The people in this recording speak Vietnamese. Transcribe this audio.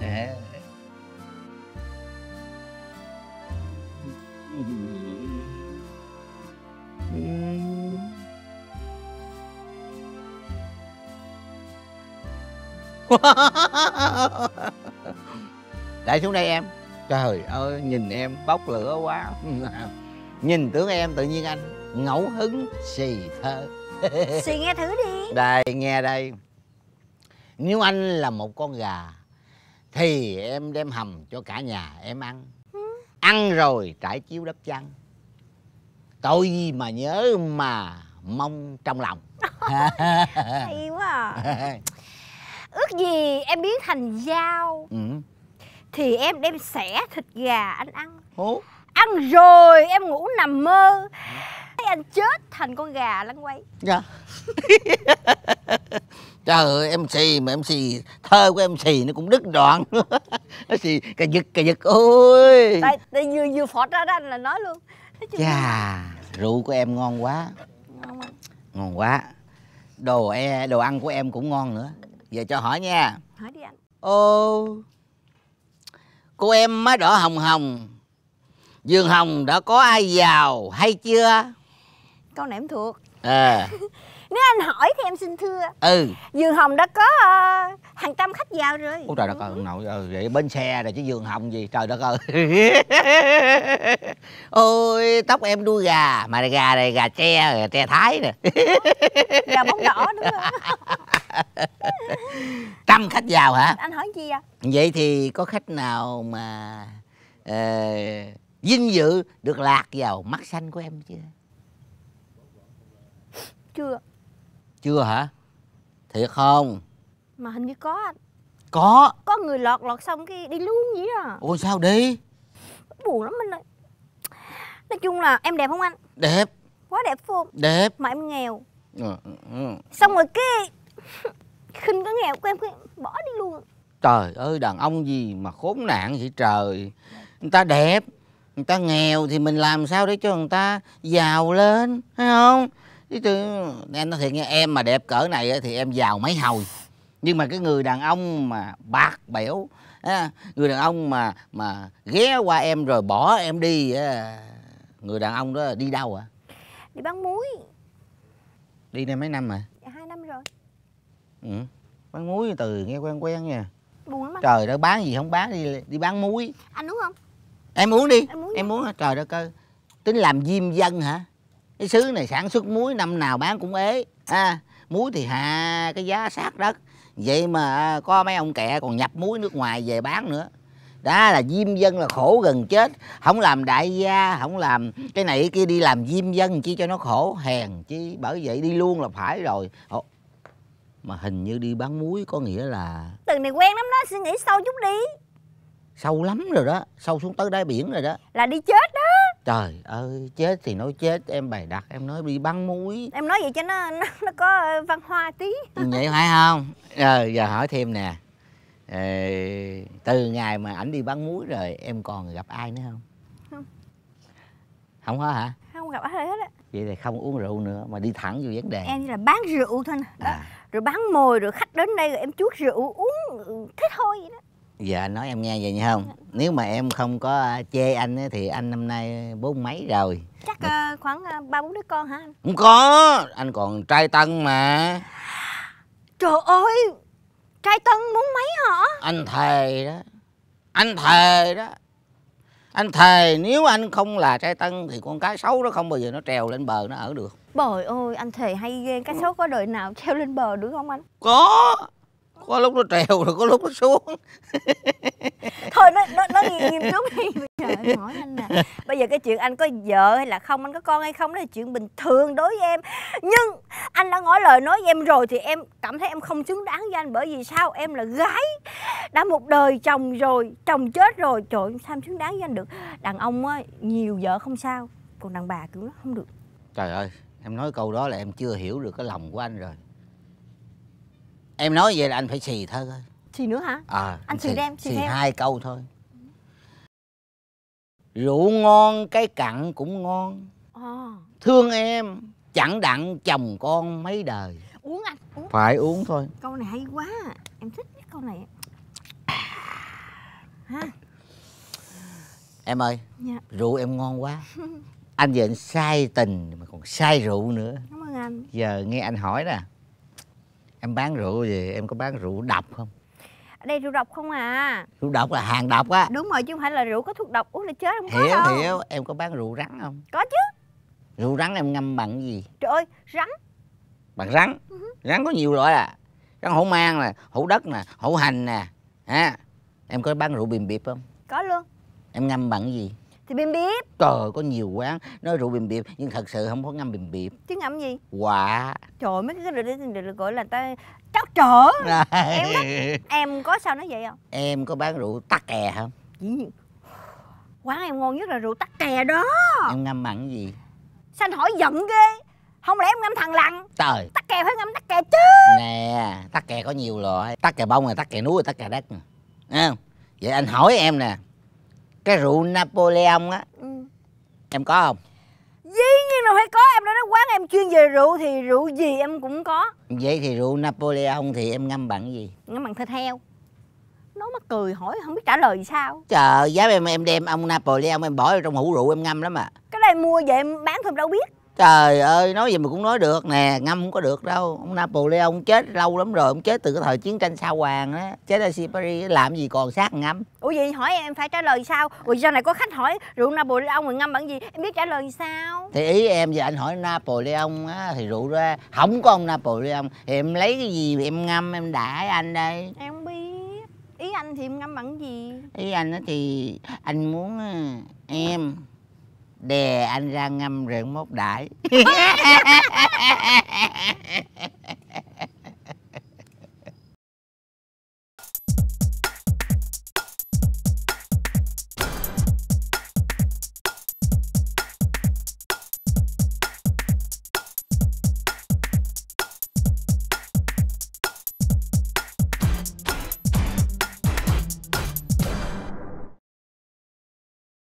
để lại xuống đây em trời ơi nhìn em bốc lửa quá nhìn tướng em tự nhiên anh ngẫu hứng xì thơ xì nghe thử đi đây nghe đây nếu anh là một con gà thì em đem hầm cho cả nhà em ăn ừ. ăn rồi trải chiếu đắp chăn tội gì mà nhớ mà mong trong lòng hay quá à. ước gì em biến thành dao ừ. thì em đem xẻ thịt gà anh ăn Ủa? ăn rồi em ngủ nằm mơ thấy anh chết thành con gà lăn quay dạ trời ơi em xì mà em xì thơ của em xì nó cũng đứt đoạn nó xì cà giật cà giật ôi tại, tại vừa vừa phọt ra đó là nói luôn chà rượu của em ngon quá ngon, ngon quá đồ e đồ ăn của em cũng ngon nữa giờ cho hỏi nha hỏi đi anh ô cô em má đỏ hồng hồng Dương Hồng đã có ai giàu hay chưa? Câu này em thuộc. À. nếu anh hỏi thì em xin thưa ừ giường hồng đã có uh, hàng trăm khách vào rồi ôi trời đất ơi nội ừ, vậy bên xe rồi chứ giường hồng gì trời đất ơi ôi tóc em đuôi gà mà gà này gà tre gà tre thái nè gà bóng đỏ nữa. trăm khách vào hả anh hỏi gì à vậy thì có khách nào mà uh, vinh dự được lạc vào mắt xanh của em chưa chưa chưa hả? Thiệt không? Mà hình như có anh Có Có người lọt lọt xong cái đi luôn vậy à Ôi sao đi? Buồn lắm anh ơi Nói chung là em đẹp không anh? Đẹp Quá đẹp không? Đẹp Mà em nghèo ừ. ừ, ừ. Xong rồi cái khinh cái nghèo của em cái bỏ đi luôn Trời ơi đàn ông gì mà khốn nạn vậy trời Người ta đẹp Người ta nghèo thì mình làm sao để cho người ta giàu lên Thấy không chứ em nói thiệt nghe em mà đẹp cỡ này thì em giàu mấy hồi nhưng mà cái người đàn ông mà bạc bẽo người đàn ông mà mà ghé qua em rồi bỏ em đi người đàn ông đó đi đâu ạ à? đi bán muối đi đây mấy năm mà dạ, hai năm rồi ừ bán muối từ nghe quen quen nha buồn lắm anh. trời đó bán gì không bán đi đi bán muối anh uống không em uống đi em uống, em uống trời đất cơ tính làm diêm dân hả cái xứ này sản xuất muối năm nào bán cũng ế à, muối thì hà cái giá sát đất vậy mà à, có mấy ông kẹ còn nhập muối nước ngoài về bán nữa đó là diêm dân là khổ gần chết không làm đại gia không làm cái này cái kia đi làm diêm dân chi cho nó khổ hèn chi bởi vậy đi luôn là phải rồi Ồ, mà hình như đi bán muối có nghĩa là từ này quen lắm đó suy nghĩ sâu chút đi sâu lắm rồi đó sâu xuống tới đáy biển rồi đó là đi chết trời ơi chết thì nói chết em bày đặt em nói bị bắn muối em nói vậy cho nó nó, nó có văn hoa tí ừ, vậy phải không rồi ờ, giờ hỏi thêm nè Ê, ờ, từ ngày mà ảnh đi bắn muối rồi em còn gặp ai nữa không không không có hả không gặp ai hết á vậy thì không uống rượu nữa mà đi thẳng vô vấn đề em là bán rượu thôi nè à. rồi bán mồi rồi khách đến đây rồi em chuốt rượu uống ừ, thế thôi vậy đó dạ nói em nghe vậy nha không dạ. nếu mà em không có à, chê anh ấy, thì anh năm nay bốn mấy rồi chắc mà... uh, khoảng ờ, ba bốn đứa con hả anh không có anh còn trai tân mà trời ơi trai tân muốn mấy hả anh thề đó anh thề đó anh thề nếu anh không là trai tân thì con cá sấu nó không bao giờ nó trèo lên bờ nó ở được Bời ơi anh thề hay ghê cá sấu có đời nào treo lên bờ được không anh có có lúc nó trèo rồi có lúc nó xuống thôi nó nó, nó nghiêm, nghiêm túc đi bây hỏi anh nè bây giờ cái chuyện anh có vợ hay là không anh có con hay không đó là chuyện bình thường đối với em nhưng anh đã ngỏ lời nói với em rồi thì em cảm thấy em không xứng đáng với anh bởi vì sao em là gái đã một đời chồng rồi chồng chết rồi trời sao em xứng đáng với anh được đàn ông á nhiều vợ không sao còn đàn bà kiểu nó không được trời ơi em nói câu đó là em chưa hiểu được cái lòng của anh rồi em nói vậy là anh phải xì thơ thôi xì nữa hả à, anh xì đem xì, xì hai câu thôi rượu ngon cái cặn cũng ngon à. thương em chẳng đặng chồng con mấy đời uống anh uống phải uống thôi câu này hay quá em thích cái câu này à. ha em ơi dạ. rượu em ngon quá anh giờ anh sai tình mà còn sai rượu nữa cảm ơn anh giờ nghe anh hỏi nè em bán rượu gì em có bán rượu độc không ở đây rượu độc không à rượu độc là hàng độc á đúng rồi chứ không phải là rượu có thuốc độc uống là chết không hiểu, có đâu hiểu em có bán rượu rắn không có chứ rượu rắn em ngâm bằng gì trời ơi rắn bằng rắn uh ừ -huh. rắn có nhiều loại à rắn hổ mang nè hổ đất nè hổ hành nè ha em có bán rượu bìm bịp không có luôn em ngâm bằng gì thì bìm bịp trời có nhiều quán nói rượu bìm bịp nhưng thật sự không có ngâm bìm bịp chứ ngâm gì quả trời mấy cái rượu được gọi là ta cháo trở em thích. em có sao nói vậy không em có bán rượu tắc kè không dĩ quán em ngon nhất là rượu tắc kè đó em ngâm mặn gì sanh hỏi giận ghê không lẽ em ngâm thằng lằn trời tắc kè phải ngâm tắc kè chứ nè tắc kè có nhiều loại tắc kè bông là tắc kè núi tắc kè đất nè à, vậy anh hỏi em nè cái rượu Napoleon á ừ. em có không dĩ nhiên là phải có em đã nói quán em chuyên về rượu thì rượu gì em cũng có vậy thì rượu Napoleon thì em ngâm bằng gì ngâm bằng thịt heo nó mắc cười hỏi không biết trả lời gì sao trời giá em em đem ông Napoleon em bỏ vào trong hũ rượu em ngâm lắm à cái này mua về em bán thôi đâu biết trời ơi nói gì mà cũng nói được nè ngâm không có được đâu ông napoleon ông chết lâu lắm rồi ông chết từ cái thời chiến tranh sao hoàng á chết ở sipari làm gì còn xác ngâm ủa vậy hỏi em phải trả lời sao ủa giờ này có khách hỏi rượu napoleon rồi ngâm bằng gì em biết trả lời sao thì ý em giờ anh hỏi napoleon á thì rượu ra không có ông napoleon thì em lấy cái gì em ngâm em đãi anh đây em không biết ý anh thì em ngâm bằng gì ý anh á thì anh muốn à, em đè anh ra ngâm rượu mốt đại